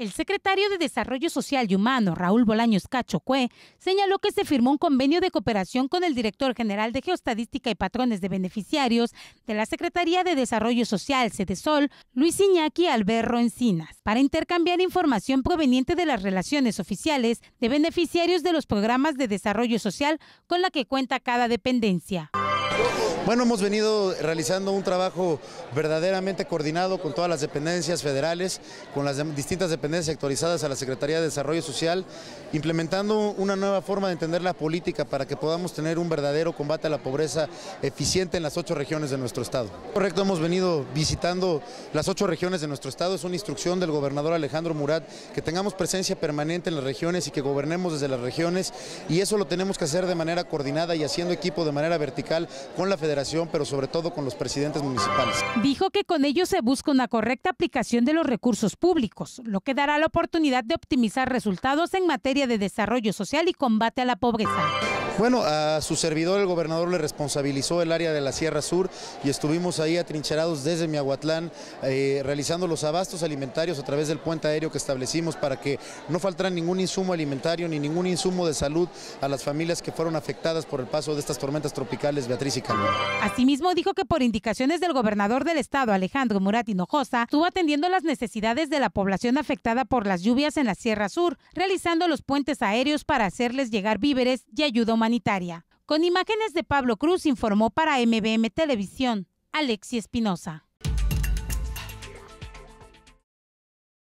El secretario de Desarrollo Social y Humano, Raúl Bolaños Cachocue, señaló que se firmó un convenio de cooperación con el director general de Geostadística y Patrones de Beneficiarios de la Secretaría de Desarrollo Social, Cedesol, Luis Iñaki Alberro Encinas, para intercambiar información proveniente de las relaciones oficiales de beneficiarios de los programas de desarrollo social con la que cuenta cada dependencia. Bueno, hemos venido realizando un trabajo verdaderamente coordinado con todas las dependencias federales, con las distintas dependencias actualizadas a la Secretaría de Desarrollo Social, implementando una nueva forma de entender la política para que podamos tener un verdadero combate a la pobreza eficiente en las ocho regiones de nuestro estado. Correcto, hemos venido visitando las ocho regiones de nuestro estado, es una instrucción del gobernador Alejandro Murat que tengamos presencia permanente en las regiones y que gobernemos desde las regiones y eso lo tenemos que hacer de manera coordinada y haciendo equipo de manera vertical con la Federación pero sobre todo con los presidentes municipales. Dijo que con ellos se busca una correcta aplicación de los recursos públicos, lo que dará la oportunidad de optimizar resultados en materia de desarrollo social y combate a la pobreza. Bueno, a su servidor el gobernador le responsabilizó el área de la Sierra Sur y estuvimos ahí atrincherados desde Miahuatlán eh, realizando los abastos alimentarios a través del puente aéreo que establecimos para que no faltara ningún insumo alimentario ni ningún insumo de salud a las familias que fueron afectadas por el paso de estas tormentas tropicales Beatriz y Carmen. Asimismo dijo que por indicaciones del gobernador del estado Alejandro Murat Hinojosa estuvo atendiendo las necesidades de la población afectada por las lluvias en la Sierra Sur, realizando los puentes aéreos para hacerles llegar víveres y ayuda humanitaria con imágenes de Pablo Cruz informó para MBM Televisión, Alexi Espinosa.